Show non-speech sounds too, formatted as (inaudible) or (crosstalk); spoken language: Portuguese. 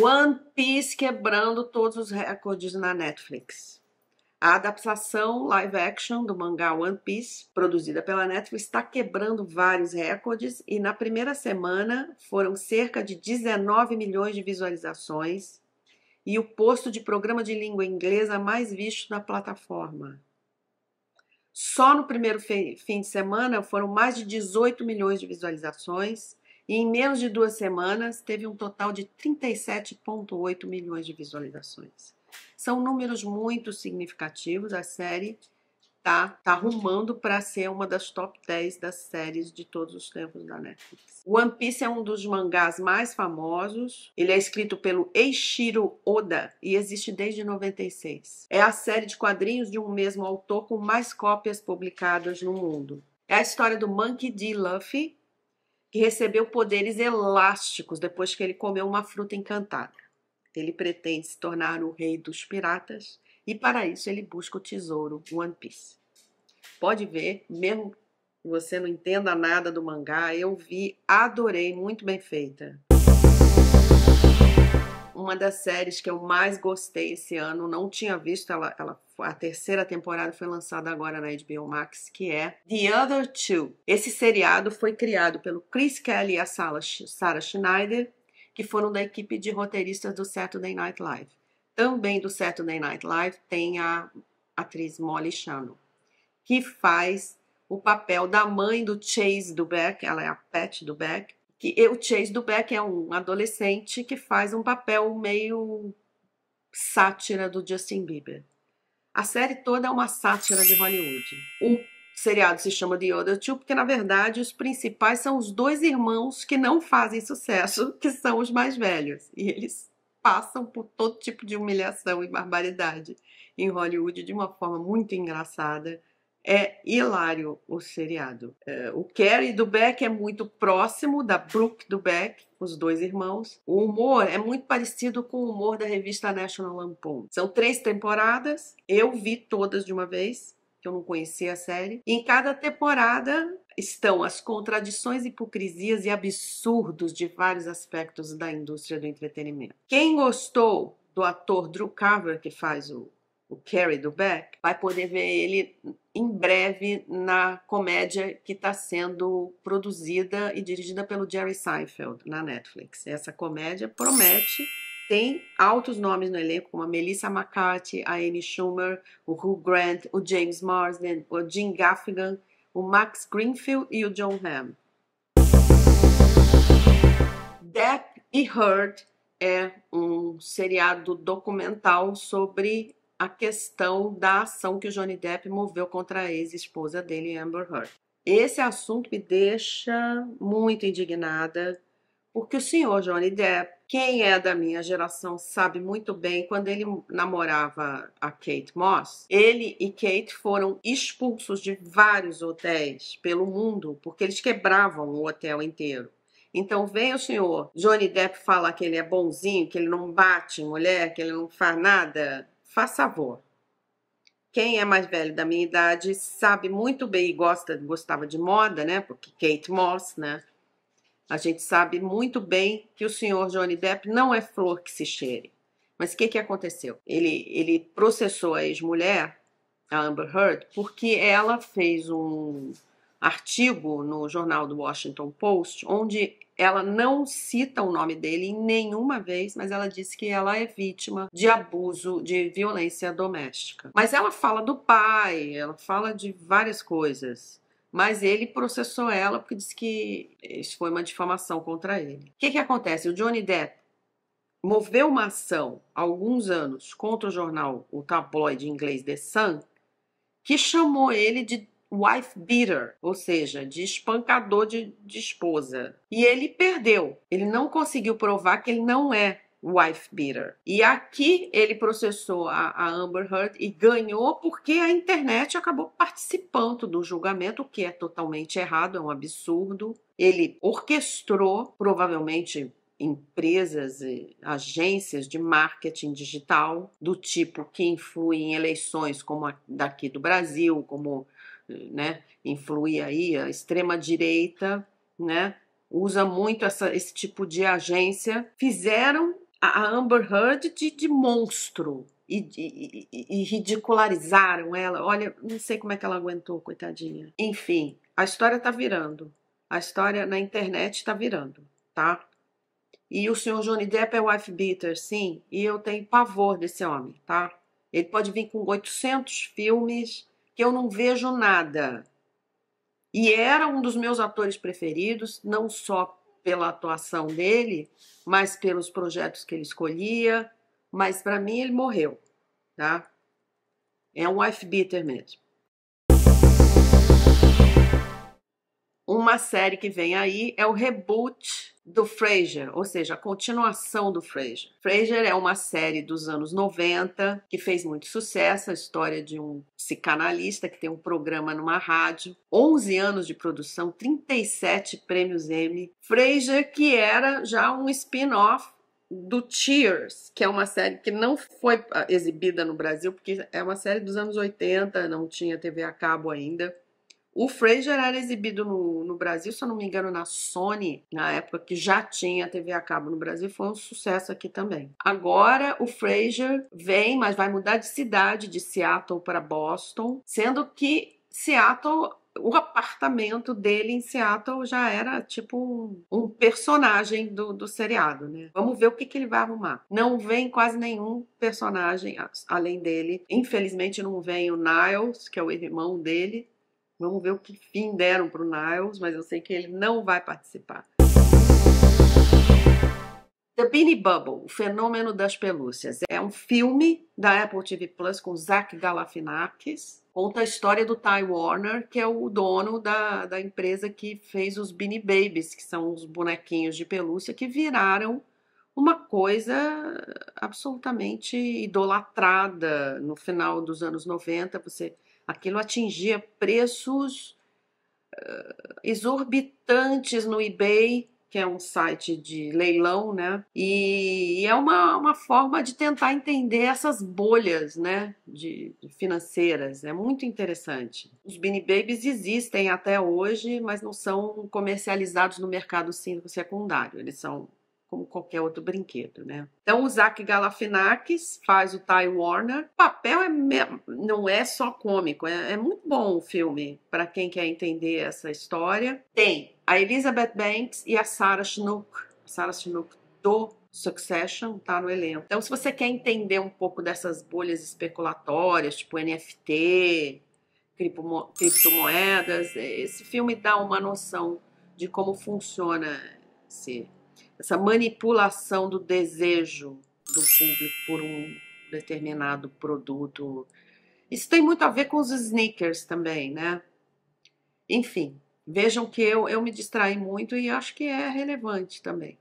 One Piece quebrando todos os recordes na Netflix. A adaptação live action do mangá One Piece, produzida pela Netflix, está quebrando vários recordes e na primeira semana foram cerca de 19 milhões de visualizações e o posto de programa de língua inglesa mais visto na plataforma. Só no primeiro fim de semana foram mais de 18 milhões de visualizações e em menos de duas semanas, teve um total de 37,8 milhões de visualizações. São números muito significativos. A série tá, tá rumando para ser uma das top 10 das séries de todos os tempos da Netflix. One Piece é um dos mangás mais famosos. Ele é escrito pelo Eiichiro Oda e existe desde 96. É a série de quadrinhos de um mesmo autor com mais cópias publicadas no mundo. É a história do Monkey D. Luffy, que recebeu poderes elásticos depois que ele comeu uma fruta encantada. Ele pretende se tornar o rei dos piratas e para isso ele busca o tesouro One Piece. Pode ver, mesmo você não entenda nada do mangá, eu vi, adorei, muito bem feita uma das séries que eu mais gostei esse ano, não tinha visto, ela, ela a terceira temporada foi lançada agora na HBO Max, que é The Other Two. Esse seriado foi criado pelo Chris Kelly e a Sarah Schneider, que foram da equipe de roteiristas do Saturday Night Live. Também do Saturday Night Live tem a atriz Molly Shannon, que faz o papel da mãe do Chase do Beck, ela é a Pat do Beck, que o Chase Beck é um adolescente que faz um papel meio sátira do Justin Bieber. A série toda é uma sátira de Hollywood. O seriado se chama The Other Two porque, na verdade, os principais são os dois irmãos que não fazem sucesso, (laughs) que são os mais velhos. E eles passam por todo tipo de humilhação e barbaridade em Hollywood de uma forma muito engraçada é hilário o seriado. É, o Kerry do Beck é muito próximo da Brooke do Beck, os dois irmãos. O humor é muito parecido com o humor da revista National Lampoon. São três temporadas, eu vi todas de uma vez, que eu não conhecia a série. Em cada temporada estão as contradições, hipocrisias e absurdos de vários aspectos da indústria do entretenimento. Quem gostou do ator Drew Carver, que faz o o Carrie do Beck, vai poder ver ele em breve na comédia que está sendo produzida e dirigida pelo Jerry Seinfeld na Netflix. Essa comédia promete. Tem altos nomes no elenco, como a Melissa McCarthy, a Amy Schumer, o Hugh Grant, o James Marsden, o Jim Gaffigan, o Max Greenfield e o John Hamm. Depp e Heard é um seriado documental sobre a questão da ação que o Johnny Depp moveu contra a ex-esposa dele, Amber Heard. Esse assunto me deixa muito indignada, porque o senhor Johnny Depp, quem é da minha geração sabe muito bem, quando ele namorava a Kate Moss, ele e Kate foram expulsos de vários hotéis pelo mundo, porque eles quebravam o hotel inteiro. Então vem o senhor Johnny Depp falar que ele é bonzinho, que ele não bate em mulher, que ele não faz nada faça favor. Quem é mais velho da minha idade sabe muito bem e gosta, gostava de moda, né? Porque Kate Moss, né? A gente sabe muito bem que o senhor Johnny Depp não é flor que se cheire. Mas o que, que aconteceu? Ele, ele processou a ex-mulher, a Amber Heard, porque ela fez um artigo no jornal do Washington Post, onde ela não cita o nome dele em nenhuma vez, mas ela disse que ela é vítima de abuso, de violência doméstica. Mas ela fala do pai, ela fala de várias coisas. Mas ele processou ela porque disse que isso foi uma difamação contra ele. O que, que acontece? O Johnny Depp moveu uma ação há alguns anos contra o jornal, o tabloide inglês The Sun, que chamou ele de wife beater, ou seja, de espancador de, de esposa. E ele perdeu. Ele não conseguiu provar que ele não é wife beater. E aqui ele processou a, a, Amber Heard e ganhou porque a internet acabou participando do julgamento, o que é totalmente errado, é um absurdo. Ele orquestrou, provavelmente, empresas e agências de marketing digital do tipo que influem em eleições como a daqui do Brasil, como né, influir aí, a extrema-direita, né, usa muito essa, esse tipo de agência, fizeram a Amber Heard de, de monstro e, e, e, ridicularizaram ela. Olha, não sei como é que ela aguentou, coitadinha. Enfim, a história tá virando. A história na internet tá virando, tá? E o senhor Johnny Depp é wife beater, sim, e eu tenho pavor desse homem, tá? Ele pode vir com 800 filmes, que eu não vejo nada. E era um dos meus atores preferidos, não só pela atuação dele, mas pelos projetos que ele escolhia. Mas para mim ele morreu, tá? É um wife beater mesmo. Uma série que vem aí é o reboot do Frasier, ou seja, a continuação do Frasier. Frasier é uma série dos anos 90 que fez muito sucesso, a história de um psicanalista que tem um programa numa rádio, 11 anos de produção, 37 prêmios Emmy. Frasier que era já um spin-off do Cheers, que é uma série que não foi ah, exibida no Brasil, porque é uma série dos anos 80, não tinha TV a cabo ainda. O Fraser era exibido no, no Brasil, se eu não me engano, na Sony, na época que já tinha TV a cabo no Brasil, foi um sucesso aqui também. Agora o Fraser vem, mas vai mudar de cidade, de Seattle para Boston, sendo que Seattle o apartamento dele em Seattle já era tipo um, um personagem do, do, seriado, né? Vamos ver o que, que, ele vai arrumar. Não vem quase nenhum personagem além dele. Infelizmente não vem o Niles, que é o irmão dele, Vamos ver o que fim deram para o Niles, mas eu sei que ele não vai participar. The Beanie Bubble, o fenômeno das pelúcias, é um filme da Apple TV Plus com Zach Galifianakis. Conta a história do Ty Warner, que é o dono da, da empresa que fez os Beanie Babies, que são os bonequinhos de pelúcia que viraram uma coisa absolutamente idolatrada no final dos anos 90. Você Aquilo atingia preços uh, exorbitantes no eBay, que é um site de leilão, né? E, e é uma, uma forma de tentar entender essas bolhas, né? De, de financeiras. É muito interessante. Os Beanie Babies existem até hoje, mas não são comercializados no mercado secundário. Eles são como qualquer outro brinquedo, né? Então o Zach Galifianakis faz o Ty Warner. O papel é não é só cômico, é, é muito bom o filme para quem quer entender essa história. Tem a Elizabeth Banks e a Sarah Snook. Sarah Snook do Succession tá no elenco. Então, se você quer entender um pouco dessas bolhas especulatórias, tipo NFT, criptomoedas, esse filme dá uma noção de como funciona esse essa manipulação do desejo do público por um determinado produto. Isso tem muito a ver com os sneakers também, né? Enfim, vejam que eu, eu me distraí muito e acho que é relevante também.